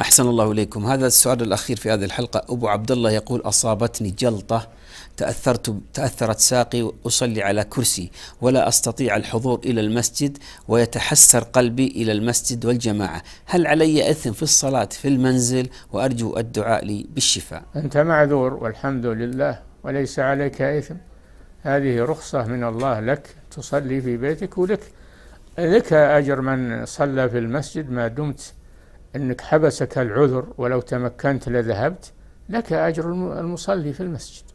أحسن الله إليكم هذا السؤال الأخير في هذه الحلقة أبو عبد الله يقول أصابتني جلطة تأثرت تأثرت ساقي أصلي على كرسي ولا أستطيع الحضور إلى المسجد ويتحسر قلبي إلى المسجد والجماعة هل علي إثم في الصلاة في المنزل وأرجو الدعاء لي بالشفاء أنت معذور والحمد لله وليس عليك إثم هذه رخصة من الله لك تصلي في بيتك ولك لك أجر من صلى في المسجد ما دمت أنك حبسك العذر ولو تمكنت لذهبت لك أجر المصلي في المسجد